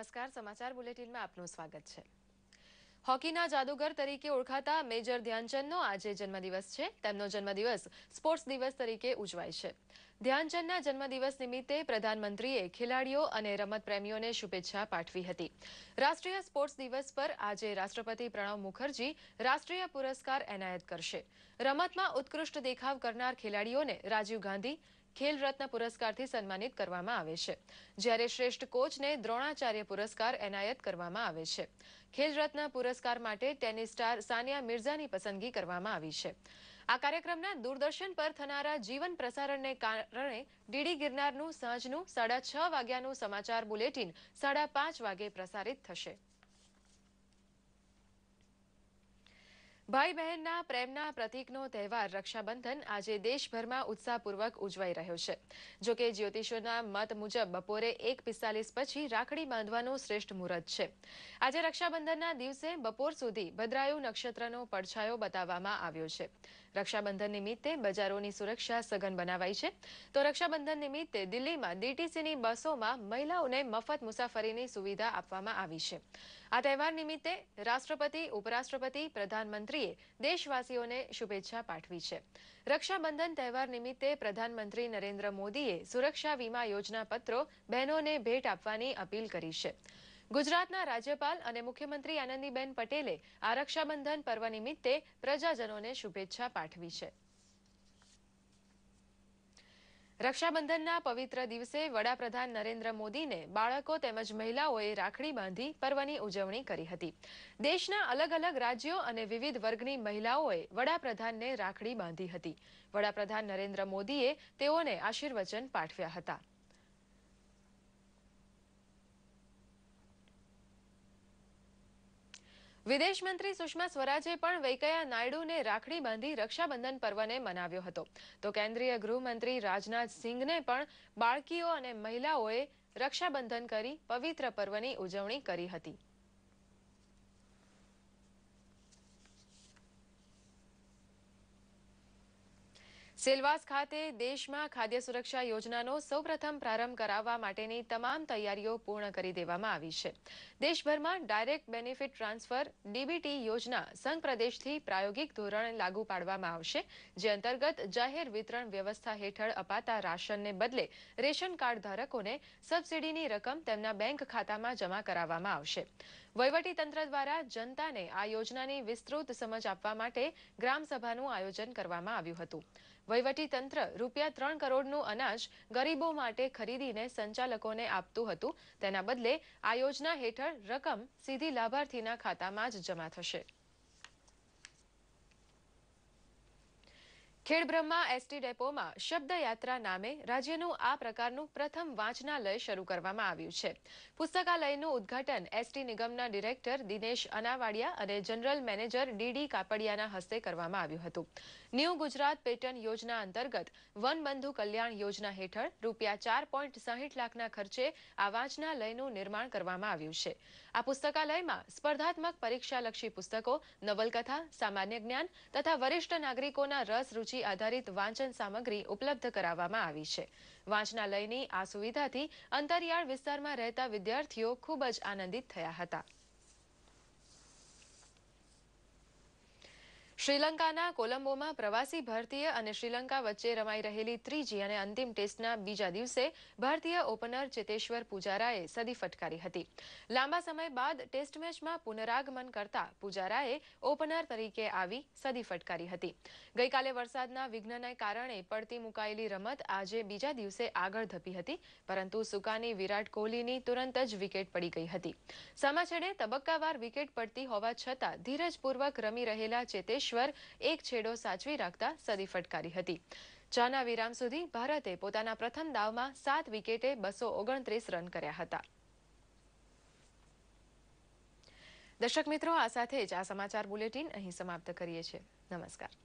નમસ્કાર સમાચાર બુલેટિનમાં આપનું સ્વાગત છે હોકીના જાદુગર તરીકે ઓળખાતા મેજર ધ્યાનચંદનો આજે જન્મદિવસ છે તેમનો જન્મદિવસ સ્પોર્ટ્સ દિવસ તરીકે ઉજવાય છે ધ્યાનચંદના જન્મદિવસ નિમિત્તે પ્રધાનમંત્રીએ ખેલાડીઓ અને રમતપ્રેમીઓને શુભેચ્છા પાઠવી હતી રાષ્ટ્રીય સ્પોર્ટ્સ દિવસ પર આજે રાષ્ટ્રપતિ પ્રણવ મુખર્જી રાષ્ટ્રીય પુરસ્કાર એનાયત કરશે રમતમાં ઉત્કૃષ્ટ દેખાવ કરનાર ખેલાડીઓને રાજીવ ગાંધી ખેલ રત્ન પુરસ્કારથી સન્માનિત કરવામાં આવે છે જ્યારે શ્રેષ્ઠ કોચને દ્રોણાચાર્ય પુરસ્કાર એનાયત કરવામાં આવે છે ખેલ રત્ન પુરસ્કાર માટે ટેનિસ સ્ટાર સાનિયા મિર્ઝાની પસંદગી કરવામાં આવી છે આ કાર્યક્રમના દૂરદર્શન પર થનારા જીવન પ્રસારણને કારણે ડીડી ગિરનારનું સાંજનું સાડા છ વાગ્યાનું સમાચાર બુલેટિન સાડા પાંચ વાગે પ્રસારિત થશે ભાઈ બહેનના પ્રેમના પ્રતીકનો તહેવાર રક્ષાબંધન આજે દેશભરમાં ઉત્સાહપૂર્વક ઉજવાઈ રહ્યો છે જોકે જ્યોતિષોના મત મુજબ બપોરે એક પિસ્તાલીસ પછી રાખડી બાંધવાનું શ્રેષ્ઠ મુહૂર્ત છે આજે રક્ષાબંધનના દિવસે બપોર સુધી ભદ્રાયુ નક્ષત્રનો પડછાયો બતાવવામાં આવ્યો છે રક્ષાબંધન નિમિત્તે બજારોની સુરક્ષા સઘન બનાવાઈ છે તો રક્ષાબંધન નિમિત્તે દિલ્હીમાં ડીટીસીની બસોમાં મહિલાઓને મફત મુસાફરીની સુવિધા આપવામાં આવી છે આ તહેવાર નિમિત્તે રાષ્ટ્રપતિ ઉપરાષ્ટ્રપતિ પ્રધાનમંત્રીએ દેશવાસીઓને શુભેચ્છા પાઠવી છે રક્ષાબંધન તહેવાર નિમિત્તે પ્રધાનમંત્રી નરેન્દ્ર મોદીએ સુરક્ષા વીમા યોજના પત્રો બહેનોને ભેટ આપવાની અપીલ કરી છે ગુજરાતના રાજ્યપાલ અને મુખ્યમંત્રી આનંદીબેન પટેલે આ રક્ષાબંધન પર્વ નિમિત્તે પ્રજાજનોને શુભેચ્છા પાઠવી છે રક્ષાબંધનના પવિત્ર દિવસે વડાપ્રધાન નરેન્દ્ર મોદીને બાળકો તેમજ મહિલાઓએ રાખડી બાંધી પર્વની ઉજવણી કરી હતી દેશના અલગ અલગ રાજ્યો અને વિવિધ વર્ગની મહિલાઓએ વડાપ્રધાનને રાખડી બાંધી હતી વડાપ્રધાન નરેન્દ્ર મોદીએ તેઓને આશીર્વચન પાઠવ્યા હતા વિદેશ મંત્રી સુષ્મા સ્વરાજે પણ વેંકૈયા નાયડુને રાખડી બાંધી રક્ષાબંધન પર્વને મનાવ્યો હતો તો કેન્દ્રીય ગૃહમંત્રી રાજનાથ સિંહને પણ બાળકીઓ અને મહિલાઓએ રક્ષાબંધન કરી પવિત્ર પર્વની ઉજવણી કરી હતી સેલવાસ ખાતે દેશમાં ખાદ્ય સુરક્ષા યોજનાનો સૌપ્રથમ પ્રારંભ કરાવવા માટેની તમામ તૈયારીઓ પૂર્ણ કરી દેવામાં આવી છે દેશભરમાં ડાયરેક્ટ બેનિફિટ ટ્રાન્સફર ડીબીટી યોજના સંઘ પ્રદેશથી પ્રાયોગિક ધોરણે લાગુ પાડવામાં આવશે જે અંતર્ગત જાહેર વિતરણ વ્યવસ્થા હેઠળ અપાતા રાશનને બદલે રેશન કાર્ડ ધારકોને સબસીડીની રકમ તેમના બેંક ખાતામાં જમા કરાવવામાં આવશે વહીવટીતંત્ર દ્વારા જનતાને આ યોજનાની વિસ્તૃત સમજ આપવા માટે ગ્રામસભાનું આયોજન કરવામાં આવ્યું હતું વહીવટી તંત્ર રૂપિયા ત્રણ કરોડનું અનાજ ગરીબો માટે ખરીદીને સંચાલકોને આપતું હતું તેના બદલે આ યોજના હેઠળ રકમ સીધી લાભાર્થીના ખાતામાં જ જમા થશે ખેડબ્રહ્મા એસટી ડેપોમાં શબ્દયાત્રા નામે રાજ્યનું આ પ્રકારનું પ્રથમ વાંચનાલય શરૂ કરવામાં આવ્યું છે પુસ્તકાલયનું ઉદ્ઘાટન એસટી નિગમના ડિરેક્ટર દિનેશ અનાવાડિયા અને જનરલ મેનેજર ડીડી કાપડિયાના હસ્તે કરવામાં આવ્યું હતું ન્યૂ ગુજરાત પેટર્ન યોજના અંતર્ગત વનબંધુ કલ્યાણ યોજના હેઠળ રૂપિયા ચાર પોઈન્ટ સાહીઠ લાખના ખર્ચે આ વાંચનાલયનું નિર્માણ કરવામાં આવ્યું છે આ પુસ્તકાલયમાં સ્પર્ધાત્મક પરીક્ષાલક્ષી પુસ્તકો નવલકથા સામાન્ય જ્ઞાન તથા વરિષ્ઠ નાગરિકોના રસ રૂચિ ટેકનોલોજી આધારિત વાંચન સામગ્રી ઉપલબ્ધ કરાવવામાં આવી છે વાંચનાલયની આ સુવિધાથી અંતરિયાળ વિસ્તારમાં રહેતા વિદ્યાર્થીઓ ખૂબ જ આનંદિત થયા હતા શ્રીલંકાના કોલંબોમાં પ્રવાસી ભારતીય અને શ્રીલંકા વચ્ચે રમાઈ રહેલી ત્રીજી અને અંતિમ ટેસ્ટના બીજા દિવસે ભારતીય ઓપનર ચેતેશ્વર પુજારાએ સદી ફટકારી હતી લાંબા સમય બાદ ટેસ્ટ મેચમાં પુનરાગમન કરતા પૂજારાએ ઓપનર તરીકે આવી સદી ફટકારી હતી ગઈકાલે વરસાદના વિઘ્નને કારણે પડતી મુકાયેલી રમત આજે બીજા દિવસે આગળ ધપી હતી પરંતુ સુકાની વિરાટ કોહલીની તુરંત જ વિકેટ પડી ગઈ હતી સામાછેડે તબક્કાવાર વિકેટ પડતી હોવા છતાં ધીરજપૂર્વક રમી રહેલા ચેતેશ્વર ेश्वर एक छेड़ो साचवी राखता सदी फटकारी હતી ચાના વિરામ સુધી ભારતે પોતાના પ્રથમ દાવમાં 7 વિકેટે 229 રન કર્યા હતા દર્શક મિત્રો આ સાથે આ સમાચાર બુલેટિન અહીં સમાપ્ત કરીએ છે નમસ્કાર